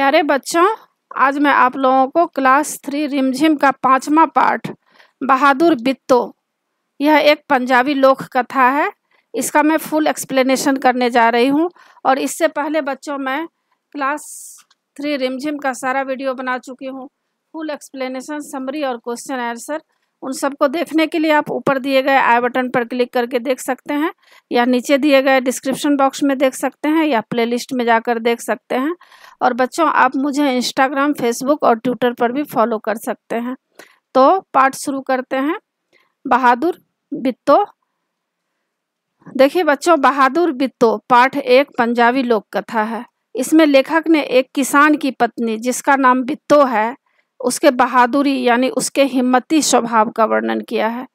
प्यारे बच्चों आज मैं आप लोगों को क्लास थ्री रिमझिम का पांचवा पाठ बहादुर बित्तो यह एक पंजाबी लोक कथा है इसका मैं फुल एक्सप्लेनेशन करने जा रही हूँ और इससे पहले बच्चों मैं क्लास थ्री रिमझिम का सारा वीडियो बना चुकी हूँ फुल एक्सप्लेनेशन समरी और क्वेश्चन आंसर उन सबको देखने के लिए आप ऊपर दिए गए आई बटन पर क्लिक करके देख सकते हैं या नीचे दिए गए डिस्क्रिप्शन बॉक्स में देख सकते हैं या प्लेलिस्ट में जाकर देख सकते हैं और बच्चों आप मुझे इंस्टाग्राम फेसबुक और ट्विटर पर भी फॉलो कर सकते हैं तो पाठ शुरू करते हैं बहादुर बित्तो देखिए बच्चों बहादुर बित्तो पाठ एक पंजाबी लोक कथा है इसमें लेखक ने एक किसान की पत्नी जिसका नाम बित्तो है उसके बहादुरी यानी उसके हिम्मती स्वभाव का वर्णन किया है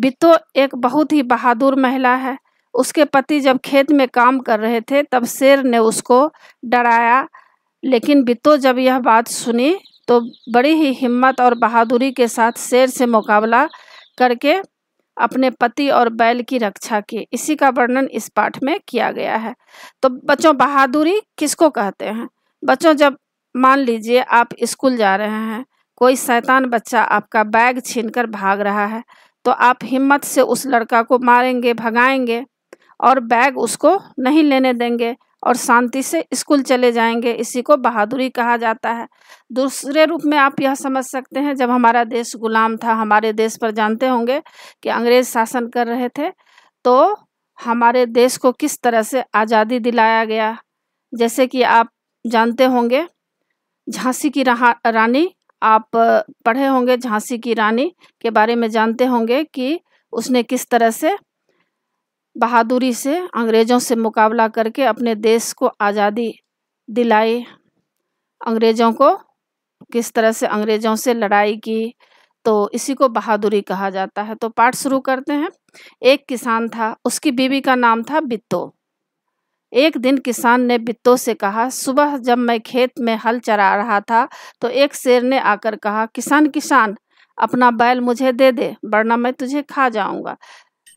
बितो एक बहुत ही बहादुर महिला है उसके पति जब खेत में काम कर रहे थे तब शेर ने उसको डराया लेकिन बितो जब यह बात सुनी तो बड़ी ही हिम्मत और बहादुरी के साथ शेर से मुकाबला करके अपने पति और बैल की रक्षा की इसी का वर्णन इस पाठ में किया गया है तो बच्चों बहादुरी किसको कहते हैं बच्चों जब मान लीजिए आप स्कूल जा रहे हैं कोई शैतान बच्चा आपका बैग छीनकर भाग रहा है तो आप हिम्मत से उस लड़का को मारेंगे भगाएंगे और बैग उसको नहीं लेने देंगे और शांति से स्कूल चले जाएंगे इसी को बहादुरी कहा जाता है दूसरे रूप में आप यह समझ सकते हैं जब हमारा देश गुलाम था हमारे देश पर जानते होंगे कि अंग्रेज शासन कर रहे थे तो हमारे देश को किस तरह से आज़ादी दिलाया गया जैसे कि आप जानते होंगे झांसी की रानी आप पढ़े होंगे झांसी की रानी के बारे में जानते होंगे कि उसने किस तरह से बहादुरी से अंग्रेज़ों से मुकाबला करके अपने देश को आज़ादी दिलाई अंग्रेज़ों को किस तरह से अंग्रेज़ों से लड़ाई की तो इसी को बहादुरी कहा जाता है तो पाठ शुरू करते हैं एक किसान था उसकी बीवी का नाम था बित्तो एक दिन किसान ने बित्तो से कहा सुबह जब मैं खेत में हल चरा रहा था तो एक शेर ने आकर कहा किसान किसान अपना बैल मुझे दे दे वरना मैं तुझे खा जाऊंगा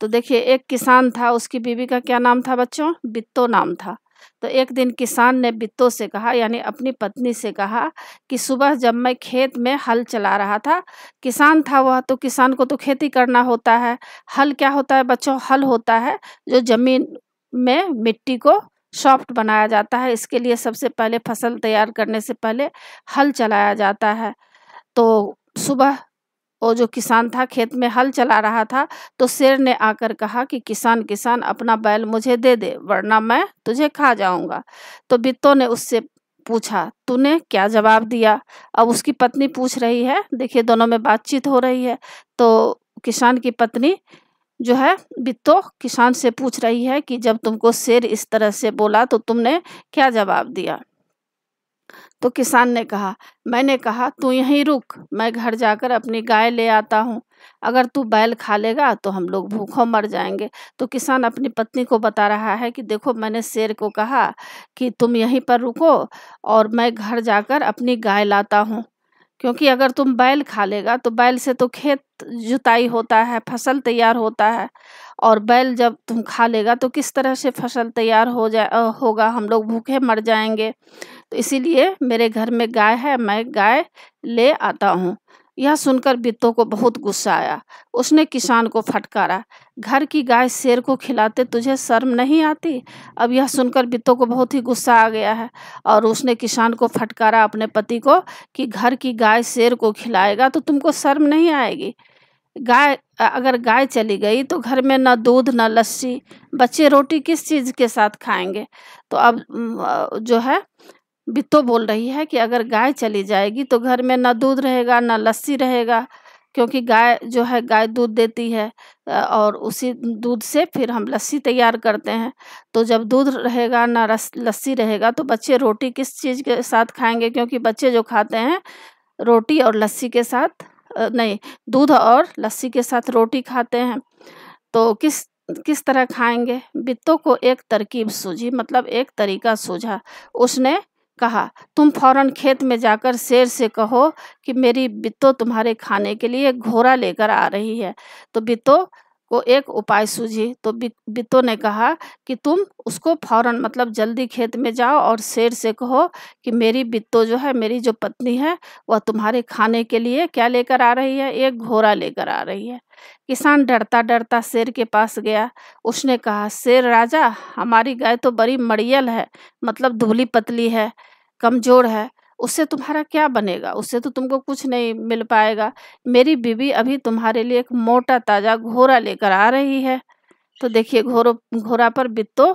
तो देखिए एक किसान था उसकी बीवी का क्या नाम था बच्चों बित्तो नाम था तो एक दिन किसान ने बित्तो से कहा यानी अपनी पत्नी से कहा कि सुबह जब मैं खेत में हल चला रहा था किसान था वह तो किसान को तो खेती करना होता है हल क्या होता है बच्चों हल होता है जो ज़मीन में मिट्टी को सॉफ्ट बनाया जाता है इसके लिए सबसे पहले फसल तैयार करने से पहले हल चलाया जाता है तो सुबह वो जो किसान था खेत में हल चला रहा था तो शेर ने आकर कहा कि किसान किसान अपना बैल मुझे दे दे वरना मैं तुझे खा जाऊंगा तो बित्तो ने उससे पूछा तूने क्या जवाब दिया अब उसकी पत्नी पूछ रही है देखिए दोनों में बातचीत हो रही है तो किसान की पत्नी जो है बित्तो किसान से पूछ रही है कि जब तुमको शेर इस तरह से बोला तो तुमने क्या जवाब दिया तो किसान ने कहा मैंने कहा तू यहीं रुक मैं घर जाकर अपनी गाय ले आता हूँ अगर तू बैल खा लेगा तो हम लोग भूखों मर जाएंगे तो किसान अपनी पत्नी को बता रहा है कि देखो मैंने शेर को कहा कि तुम यहीं पर रुको और मैं घर जाकर अपनी गाय लाता हूँ क्योंकि अगर तुम बैल खा लेगा तो बैल से तो खेत जुताई होता है फसल तैयार होता है और बैल जब तुम खा लेगा तो किस तरह से फसल तैयार हो जाए होगा हम लोग भूखे मर जाएंगे तो इसीलिए मेरे घर में गाय है मैं गाय ले आता हूँ यह सुनकर बित्तो को बहुत गुस्सा आया उसने किसान को फटकारा घर की गाय शेर को खिलाते तुझे शर्म नहीं आती अब यह सुनकर बित्तो को बहुत ही गुस्सा आ गया है और उसने किसान को फटकारा अपने पति को कि घर की गाय शेर को खिलाएगा तो तुमको शर्म नहीं आएगी गाय अगर गाय चली गई तो घर में ना दूध ना लस्सी बच्चे रोटी किस चीज़ के साथ खाएंगे तो अब जो है बित्तो बोल रही है कि अगर गाय चली जाएगी तो घर में ना दूध रहेगा ना लस्सी रहेगा क्योंकि गाय जो है गाय दूध देती है और उसी दूध से फिर हम लस्सी तैयार करते हैं तो जब दूध रहेगा ना रस लस्सी रहेगा तो बच्चे रोटी किस चीज़ के साथ खाएंगे क्योंकि बच्चे जो खाते हैं रोटी और लस्सी के साथ नहीं दूध और लस्सी के साथ रोटी खाते हैं तो किस किस तरह खाएंगे बित्तों को एक तरकीब सूझी मतलब एक तरीका सूझा उसने कहा तुम फौरन खेत में जाकर शेर से कहो कि मेरी बित्तो तुम्हारे खाने के लिए घोड़ा लेकर आ रही है तो बित्तो को एक उपाय सूझी तो बित्तो ने कहा कि तुम उसको फौरन मतलब जल्दी खेत में जाओ और शेर से कहो कि मेरी बित्तो जो है मेरी जो पत्नी है वह तुम्हारे खाने के लिए क्या लेकर आ रही है एक घोड़ा लेकर आ रही है किसान डरता डरता शेर के पास गया उसने कहा शेर राजा हमारी गाय तो बड़ी मड़ियल है मतलब दुबली पतली है कमज़ोर है उससे तुम्हारा क्या बनेगा उससे तो तुमको कुछ नहीं मिल पाएगा मेरी बीवी अभी तुम्हारे लिए एक मोटा ताज़ा घोड़ा लेकर आ रही है तो देखिए घोड़ो घोड़ा पर बित्तो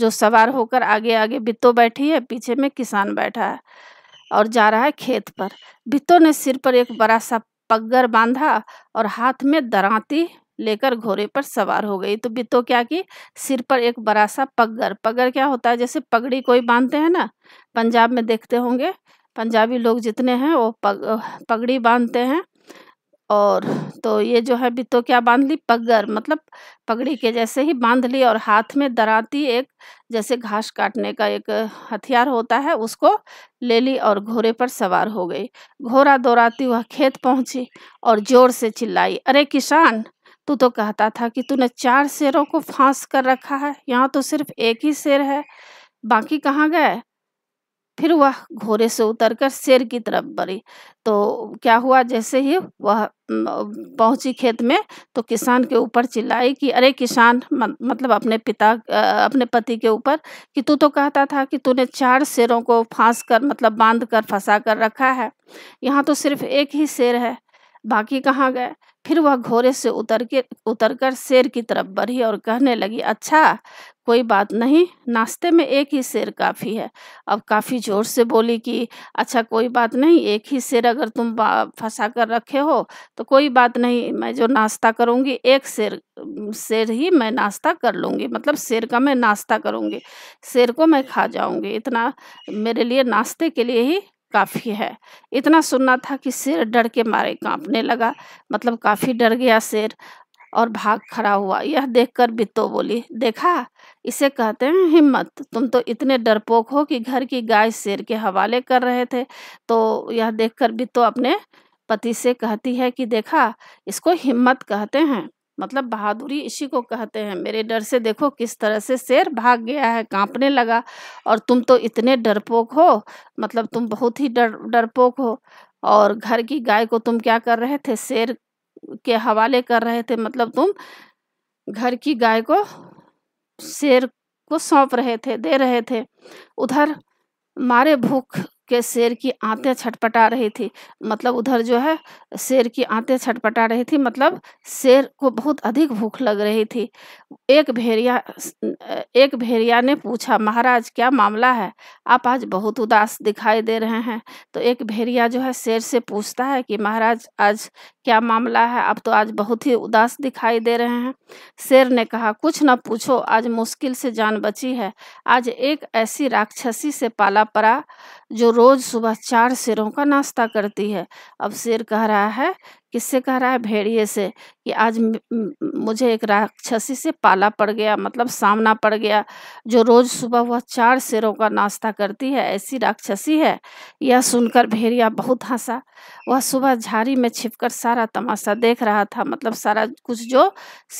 जो सवार होकर आगे आगे बित्तो बैठी है पीछे में किसान बैठा है और जा रहा है खेत पर बित्तो ने सिर पर एक बड़ा सा पग्गर बांधा और हाथ में दराती लेकर घोड़े पर सवार हो गई तो बित्तो क्या की सिर पर एक बड़ा सा पगर पगड़ क्या होता है जैसे पगड़ी कोई बांधते हैं ना पंजाब में देखते होंगे पंजाबी लोग जितने हैं वो पग पगड़ी बांधते हैं और तो ये जो है बित्तो क्या बांध ली पगर मतलब पगड़ी के जैसे ही बांध ली और हाथ में दराती एक जैसे घास काटने का एक हथियार होता है उसको ले ली और घोड़े पर सवार हो गई घोड़ा दौड़ाती हुआ खेत पहुंची और जोर से चिल्लाई अरे किसान तू तो कहता था कि तूने चार शेरों को फांस कर रखा है यहाँ तो सिर्फ एक ही शेर है बाकी कहाँ गए फिर वह घोड़े से उतरकर शेर की तरफ बढ़ी तो क्या हुआ जैसे ही वह पहुंची खेत में तो किसान के ऊपर चिल्लाई कि अरे किसान मतलब अपने पिता अपने पति के ऊपर कि तू तो कहता था कि तूने चार शेरों को फांस कर मतलब बांध कर फंसा कर रखा है यहाँ तो सिर्फ एक ही शेर है बाकी कहाँ गए फिर वह घोड़े से उतर के उतर कर शेर की तरफ बढ़ी और कहने लगी अच्छा कोई बात नहीं नाश्ते में एक ही शेर काफ़ी है अब काफ़ी ज़ोर से बोली कि अच्छा कोई बात नहीं एक ही शेर अगर तुम फंसा कर रखे हो तो कोई बात नहीं मैं जो नाश्ता करूँगी एक शेर शेर ही मैं नाश्ता कर लूँगी मतलब शेर का मैं नाश्ता करूँगी शेर को मैं खा जाऊँगी इतना मेरे लिए नाश्ते के लिए ही काफ़ी है इतना सुनना था कि शेर डर के मारे कांपने लगा मतलब काफ़ी डर गया शेर और भाग खड़ा हुआ यह देखकर बित्तो बोली देखा इसे कहते हैं हिम्मत तुम तो इतने डरपोक हो कि घर की गाय शेर के हवाले कर रहे थे तो यह देखकर बित्तो अपने पति से कहती है कि देखा इसको हिम्मत कहते हैं मतलब बहादुरी इसी को कहते हैं मेरे डर से देखो किस तरह से शेर भाग गया है कांपने लगा और तुम तो इतने डरपोक हो मतलब तुम बहुत ही डर डरपोक हो और घर की गाय को तुम क्या कर रहे थे शेर के हवाले कर रहे थे मतलब तुम घर की गाय को शेर को सौंप रहे थे दे रहे थे उधर मारे भूख के शेर की आते छटपटा रही थी मतलब उधर जो है शेर की आते छटपटा रही थी मतलब शेर को बहुत अधिक भूख लग रही थी एक भेड़िया एक भेड़िया ने पूछा महाराज क्या मामला है आप आज बहुत उदास दिखाई दे रहे हैं तो एक भेड़िया जो है शेर से पूछता है कि महाराज आज क्या मामला है आप तो आज बहुत ही उदास दिखाई दे रहे हैं शेर ने कहा कुछ ना पूछो आज मुश्किल से जान बची है आज एक ऐसी राक्षसी से पाला पड़ा जो रोज सुबह चार शेरों का नाश्ता करती है अब शेर कह रहा है किससे कह रहा है भेड़िए से कि आज मुझे एक राक्षसी से पाला पड़ गया मतलब सामना पड़ गया जो रोज सुबह वह चार शेरों का नाश्ता करती है ऐसी राक्षसी है यह सुनकर भेड़िया बहुत हंसा वह सुबह झाड़ी में छिपकर सारा तमाशा देख रहा था मतलब सारा कुछ जो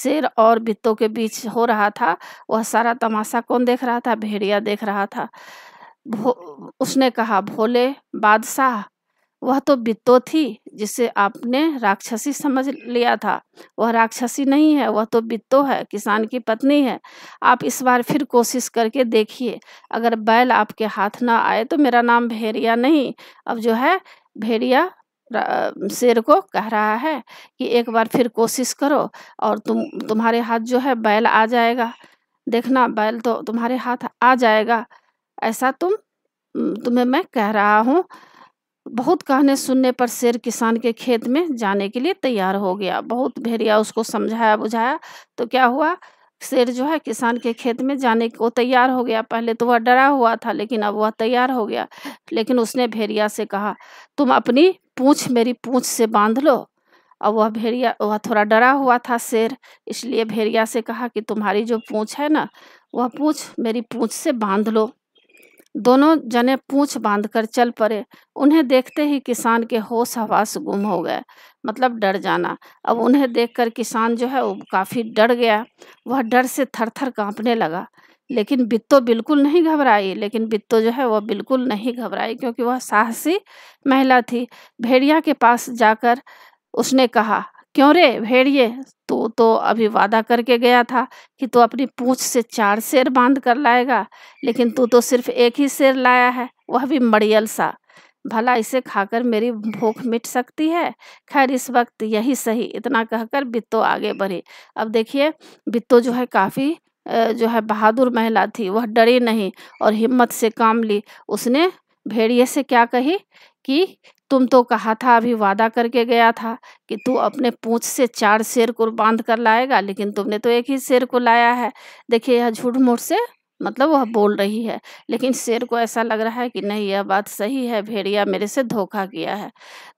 शेर और बित्तों के बीच हो रहा था वह सारा तमाशा कौन देख रहा था भेड़िया देख रहा था भो उसने कहा भोले बादशाह वह तो बित्तो थी जिसे आपने राक्षसी समझ लिया था वह राक्षसी नहीं है वह तो बित्तो है किसान की पत्नी है आप इस बार फिर कोशिश करके देखिए अगर बैल आपके हाथ ना आए तो मेरा नाम भेड़िया नहीं अब जो है भेड़िया शेर को कह रहा है कि एक बार फिर कोशिश करो और तुम तुम्हारे हाथ जो है बैल आ जाएगा देखना बैल तो तुम्हारे हाथ आ जाएगा ऐसा तुम तुम्हें मैं कह रहा हूँ बहुत कहने सुनने पर शेर किसान के खेत में जाने के लिए तैयार हो गया बहुत भेड़िया उसको समझाया बुझाया तो क्या हुआ शेर जो है किसान के खेत में जाने को तैयार हो गया पहले तो वह डरा हुआ था लेकिन अब वह तैयार हो गया लेकिन उसने भेड़िया से कहा तुम अपनी पूँछ मेरी पूँछ से बांध लो और वह भेड़िया वह थोड़ा डरा हुआ था शेर इसलिए भेड़िया से कहा कि तुम्हारी जो पूँछ है ना वह पूँछ मेरी पूँछ से बांध लो दोनों जने पूछ बांध कर चल पड़े उन्हें देखते ही किसान के होश हवास गुम हो गए मतलब डर जाना अब उन्हें देखकर किसान जो है वो काफ़ी डर गया वह डर से थर थर काँपने लगा लेकिन बित्तो बिल्कुल नहीं घबराई लेकिन बित्तो जो है वह बिल्कुल नहीं घबराई क्योंकि वह साहसी महिला थी भेड़िया के पास जाकर उसने कहा क्यों रे भेड़िए तो तो अभी वादा करके गया था कि तो अपनी पूँछ से चार शेर बांध कर लाएगा लेकिन तू तो सिर्फ एक ही शेर लाया है वह भी मड़ियल सा भला इसे खाकर मेरी भूख मिट सकती है खैर इस वक्त यही सही इतना कहकर बित्तो आगे बढ़ी अब देखिए बित्तो जो है काफ़ी जो है बहादुर महिला थी वह डरी नहीं और हिम्मत से काम ली उसने भेड़िए से क्या कही कि तुम तो कहा था अभी वादा करके गया था कि तू अपने पूँछ से चार शेर को बांध कर लाएगा लेकिन तुमने तो एक ही शेर को लाया है देखिए यह झूठ मूठ से मतलब वह बोल रही है लेकिन शेर को ऐसा लग रहा है कि नहीं यह बात सही है भेड़िया मेरे से धोखा किया है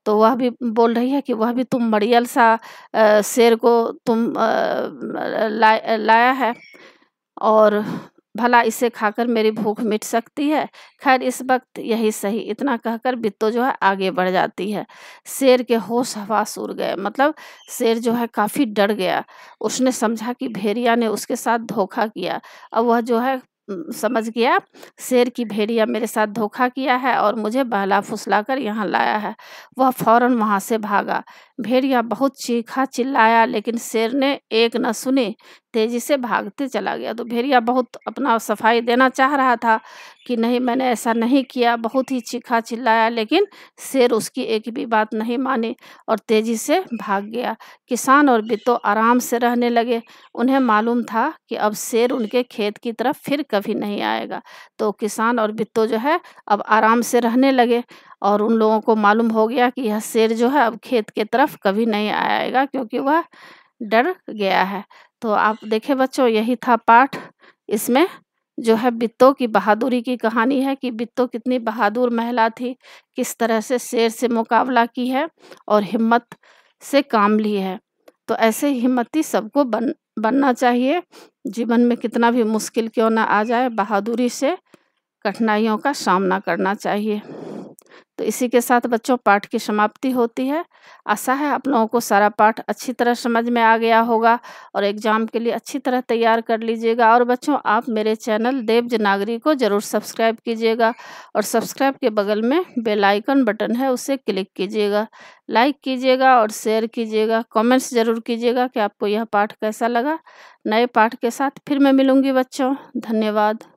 तो वह भी बोल रही है कि वह भी तुम मड़ियल सा शेर को तुम लाया है और भला इसे खाकर मेरी भूख मिट सकती है खैर इस वक्त यही सही इतना कहकर बित्तो जो है आगे बढ़ जाती है शेर के होश हवास उड़ गए मतलब शेर जो है काफ़ी डर गया उसने समझा कि भेड़िया ने उसके साथ धोखा किया अब वह जो है समझ गया शेर की भेड़िया मेरे साथ धोखा किया है और मुझे बहला फुसला कर यहाँ लाया है वह फौरन वहाँ से भागा भेड़िया बहुत चीखा चिल्लाया लेकिन शेर ने एक न सुनी तेज़ी से भागते चला गया तो भेड़िया बहुत अपना सफाई देना चाह रहा था कि नहीं मैंने ऐसा नहीं किया बहुत ही चीखा चिल्लाया लेकिन शेर उसकी एक भी बात नहीं मानी और तेज़ी से भाग गया किसान और बितो आराम से रहने लगे उन्हें मालूम था कि अब शेर उनके खेत की तरफ फिर कभी नहीं आएगा तो किसान और बितो जो है अब आराम से रहने लगे और उन लोगों को मालूम हो गया कि यह शेर जो है अब खेत के तरफ कभी नहीं आएगा क्योंकि वह डर गया है तो आप देखें बच्चों यही था पाठ इसमें जो है बित्तो की बहादुरी की कहानी है कि बित्तो कितनी बहादुर महिला थी किस तरह से शेर से मुकाबला की है और हिम्मत से काम ली है तो ऐसे हिम्मती सबको बन बनना चाहिए जीवन में कितना भी मुश्किल क्यों ना आ जाए बहादुरी से कठिनाइयों का सामना करना चाहिए तो इसी के साथ बच्चों पाठ की समाप्ति होती है आशा है आप लोगों को सारा पाठ अच्छी तरह समझ में आ गया होगा और एग्ज़ाम के लिए अच्छी तरह तैयार कर लीजिएगा और बच्चों आप मेरे चैनल देवज नागरी को ज़रूर सब्सक्राइब कीजिएगा और सब्सक्राइब के बगल में बेल आइकन बटन है उसे क्लिक कीजिएगा लाइक कीजिएगा और शेयर कीजिएगा कॉमेंट्स ज़रूर कीजिएगा कि आपको यह पाठ कैसा लगा नए पाठ के साथ फिर मैं मिलूँगी बच्चों धन्यवाद